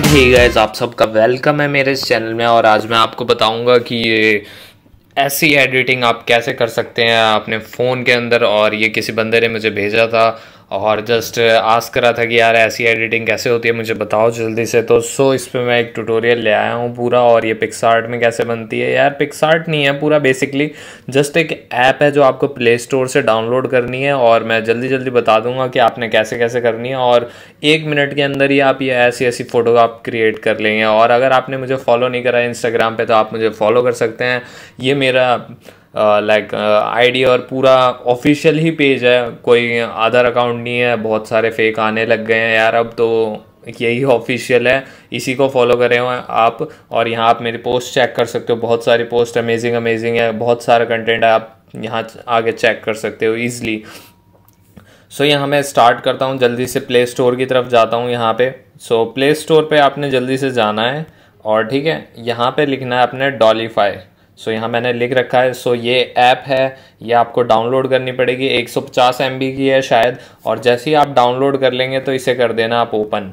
right ही guys आप सबका welcome है मेरे इस चैनल में और आज मैं आपको बताऊंगा कि ये ऐसी एडिटिंग आप कैसे कर सकते हैं अपने फ़ोन के अंदर और ये किसी बंदे ने मुझे भेजा था और जस्ट आस्क करा था कि यार ऐसी एडिटिंग कैसे होती है मुझे बताओ जल्दी से तो सो इस पर मैं एक ट्यूटोरियल ले आया हूँ पूरा और ये पिक्सार्ट में कैसे बनती है यार पिक्सार्ट नहीं है पूरा बेसिकली जस्ट एक ऐप है जो आपको प्ले स्टोर से डाउनलोड करनी है और मैं जल्दी जल्दी बता दूंगा कि आपने कैसे कैसे करनी है और एक मिनट के अंदर ही आप ये ऐसी ऐसी फ़ोटो आप क्रिएट कर लेंगे और अगर आपने मुझे फॉलो नहीं करा इंस्टाग्राम पर तो आप मुझे फॉलो कर सकते हैं ये मेरा लाइक आईडी और पूरा ऑफिशियल ही पेज है कोई आधार अकाउंट नहीं है बहुत सारे फेक आने लग गए हैं यार अब तो यही ऑफिशियल है इसी को फॉलो कर रहे हो आप और यहाँ आप मेरी पोस्ट चेक कर सकते हो बहुत सारी पोस्ट अमेजिंग अमेजिंग है बहुत सारा कंटेंट है आप यहाँ आगे चेक कर सकते हो ईजिली सो so, यहाँ मैं स्टार्ट करता हूँ जल्दी से प्ले स्टोर की तरफ जाता हूँ यहाँ पे सो प्ले स्टोर पे आपने जल्दी से जाना है और ठीक है यहाँ पे लिखना है आपने डॉलीफाई सो so, यहाँ मैंने लिख रखा है सो so, ये ऐप है ये आपको डाउनलोड करनी पड़ेगी 150 सौ की है शायद और जैसे ही आप डाउनलोड कर लेंगे तो इसे कर देना आप ओपन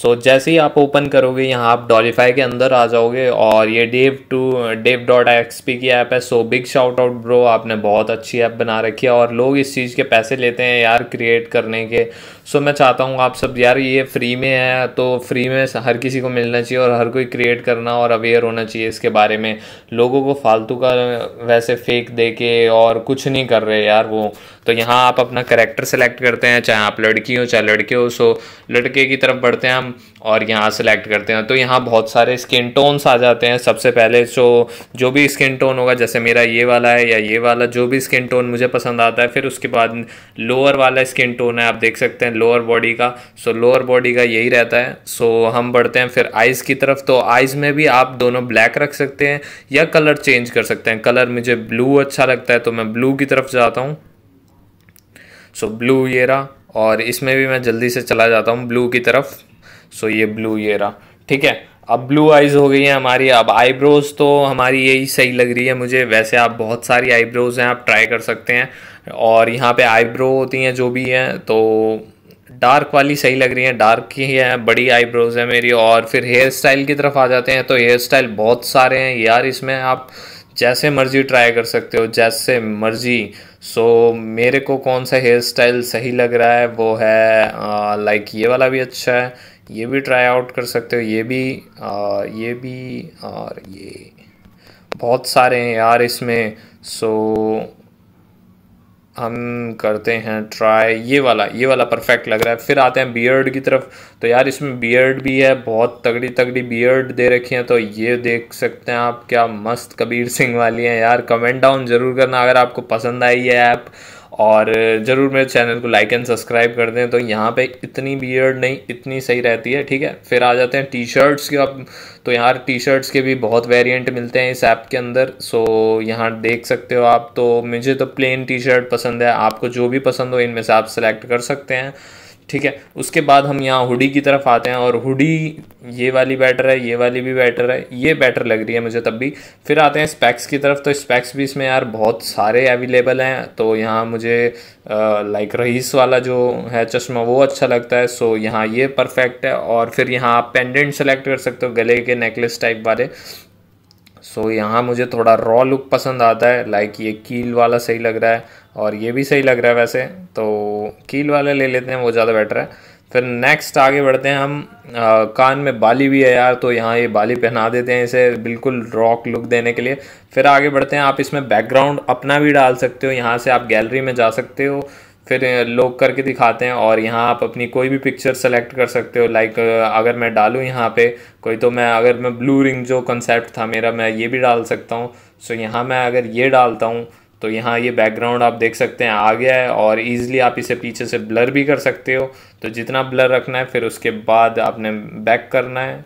सो so, जैसे ही आप ओपन करोगे यहाँ आप डॉलीफाई के अंदर आ जाओगे और ये dev to dev dot XP की ऐप है so big shout out bro आपने बहुत अच्छी ऐप बना रखी है और लोग इस चीज़ के पैसे लेते हैं यार क्रिएट करने के सो so, मैं चाहता हूँ आप सब यार ये फ्री में है तो फ्री में हर किसी को मिलना चाहिए और हर कोई क्रिएट करना और अवेयर होना चाहिए इसके बारे में लोगों को फालतू का वैसे फेक दे के और कुछ नहीं कर रहे यार वो तो यहाँ आप अपना करेक्टर सेलेक्ट करते हैं चाहे आप लड़की हो चाहे लड़के हो सो लड़के की तरफ बढ़ते हैं हम और यहाँ सेलेक्ट करते हैं तो यहाँ बहुत सारे स्किन टोन्स आ जाते हैं सबसे पहले जो जो भी स्किन टोन होगा जैसे मेरा ये वाला है या ये वाला जो भी स्किन टोन मुझे पसंद आता है फिर उसके बाद लोअर वाला स्किन टोन है आप देख सकते हैं लोअर बॉडी का सो लोअर बॉडी का यही रहता है सो हम बढ़ते हैं फिर आइज़ की तरफ तो आइज़ में भी आप दोनों ब्लैक रख सकते हैं या कलर चेंज कर सकते हैं कलर मुझे ब्लू अच्छा लगता है तो मैं ब्लू की तरफ जाता हूँ सो ब्लू ये रहा और इसमें भी मैं जल्दी से चला जाता हूँ ब्लू की तरफ सो ये ब्लू ये रहा ठीक है अब ब्लू आइज़ हो गई हैं हमारी अब आईब्रोज़ तो हमारी यही सही लग रही है मुझे वैसे आप बहुत सारी आईब्रोज़ हैं आप ट्राई कर सकते हैं और यहाँ पे आईब्रो होती हैं जो भी हैं तो डार्क वाली सही लग रही है डार्क ही है बड़ी आईब्रोज़ है मेरी और फिर हेयर स्टाइल की तरफ आ जाते हैं तो हेयर स्टाइल बहुत सारे हैं यार इसमें आप जैसे मर्जी ट्राई कर सकते हो जैसे मर्जी सो so, मेरे को कौन सा हेयर स्टाइल सही लग रहा है वो है लाइक ये वाला भी अच्छा है ये भी ट्राई आउट कर सकते हो ये भी आ, ये भी और ये बहुत सारे हैं यार इसमें सो हम करते हैं ट्राई ये वाला ये वाला परफेक्ट लग रहा है फिर आते हैं बियर्ड की तरफ तो यार इसमें बियर्ड भी है बहुत तगड़ी तगड़ी बियर्ड दे रखी है तो ये देख सकते हैं आप क्या मस्त कबीर सिंह वाली हैं यार कमेंट डाउन ज़रूर करना अगर आपको पसंद आई है ऐप और ज़रूर मेरे चैनल को लाइक एंड सब्सक्राइब कर दें तो यहाँ पे इतनी बियर्ड नहीं इतनी सही रहती है ठीक है फिर आ जाते हैं टी शर्ट्स के अब तो यहाँ टी शर्ट्स के भी बहुत वेरिएंट मिलते हैं इस ऐप के अंदर सो यहाँ देख सकते हो आप तो मुझे तो प्लेन टी शर्ट पसंद है आपको जो भी पसंद हो इनमें से आप सेलेक्ट कर सकते हैं ठीक है उसके बाद हम यहाँ हुडी की तरफ आते हैं और हुडी ये वाली बेटर है ये वाली भी बेटर है ये बेटर लग रही है मुझे तब भी फिर आते हैं स्पैक्स की तरफ तो स्पैक्स भी इसमें यार बहुत सारे अवेलेबल हैं तो यहाँ मुझे लाइक रईस वाला जो है चश्मा वो अच्छा लगता है सो यहाँ ये परफेक्ट है और फिर यहाँ आप पेंडेंट सेलेक्ट कर सकते हो गले के नेकलेस टाइप वाले सो यहाँ मुझे थोड़ा रॉ लुक पसंद आता है लाइक ये कील वाला सही लग रहा है और ये भी सही लग रहा है वैसे तो कील वाला ले लेते हैं वो ज़्यादा बेटर है फिर नेक्स्ट आगे बढ़ते हैं हम आ, कान में बाली भी है यार तो यहाँ ये बाली पहना देते हैं इसे बिल्कुल रॉक लुक देने के लिए फिर आगे बढ़ते हैं आप इसमें बैकग्राउंड अपना भी डाल सकते हो यहाँ से आप गैलरी में जा सकते हो फिर लोग करके दिखाते हैं और यहाँ आप अपनी कोई भी पिक्चर सेलेक्ट कर सकते हो लाइक अगर मैं डालूँ यहाँ पे कोई तो मैं अगर मैं ब्लू रिंग जो कंसेप्ट था मेरा मैं ये भी डाल सकता हूँ सो यहाँ मैं अगर ये डालता हूँ तो यहाँ ये बैकग्राउंड आप देख सकते हैं आ गया है और ईज़िली आप इसे पीछे से ब्लर भी कर सकते हो तो जितना ब्लर रखना है फिर उसके बाद आपने बैक करना है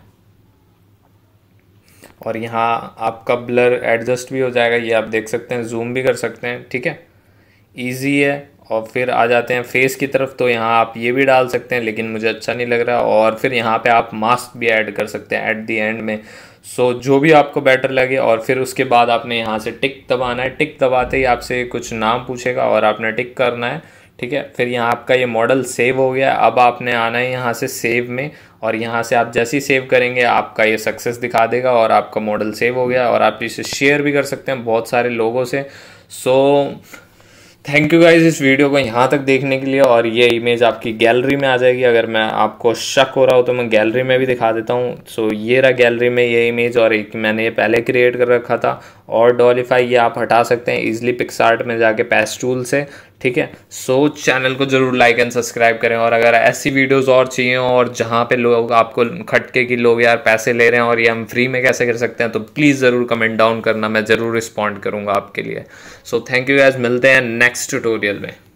और यहाँ आपका ब्लर एडजस्ट भी हो जाएगा ये आप देख सकते हैं जूम भी कर सकते हैं ठीक है ईजी है और फिर आ जाते हैं फेस की तरफ तो यहाँ आप ये भी डाल सकते हैं लेकिन मुझे अच्छा नहीं लग रहा और फिर यहाँ पे आप मास्क भी ऐड कर सकते हैं एट दी एंड में सो so, जो भी आपको बेटर लगे और फिर उसके बाद आपने यहाँ से टिक दबाना है टिक दबाते ही आपसे कुछ नाम पूछेगा और आपने टिक करना है ठीक है फिर यहाँ आपका ये मॉडल सेव हो गया अब आपने आना है यहाँ से सेव में और यहाँ से आप जैसे ही सेव करेंगे आपका ये सक्सेस दिखा देगा और आपका मॉडल सेव हो गया और आप इसे शेयर भी कर सकते हैं बहुत सारे लोगों से so so, thank you guys इस वीडियो को यहाँ तक देखने के लिए और ये इमेज आपकी गैलरी में आ जाएगी अगर मैं आपको शक हो रहा हो तो मैं गैलरी में भी दिखा देता हूँ सो so, ये रहा गैलरी में ये इमेज और एक मैंने ये पहले क्रिएट कर रखा था और डॉलीफाई ये आप हटा सकते हैं इजिली पिक्सार्ट में जाके पेस्टूल से ठीक है सो so, चैनल को ज़रूर लाइक एंड सब्सक्राइब करें और अगर ऐसी वीडियोस और चाहिए और जहाँ पे लोग आपको खटके कि लोग यार पैसे ले रहे हैं और ये हम फ्री में कैसे कर सकते हैं तो प्लीज़ ज़रूर कमेंट डाउन करना मैं ज़रूर रिस्पॉन्ड करूँगा आपके लिए सो थैंक यू गैस मिलते हैं नेक्स्ट ट्यूटोरियल में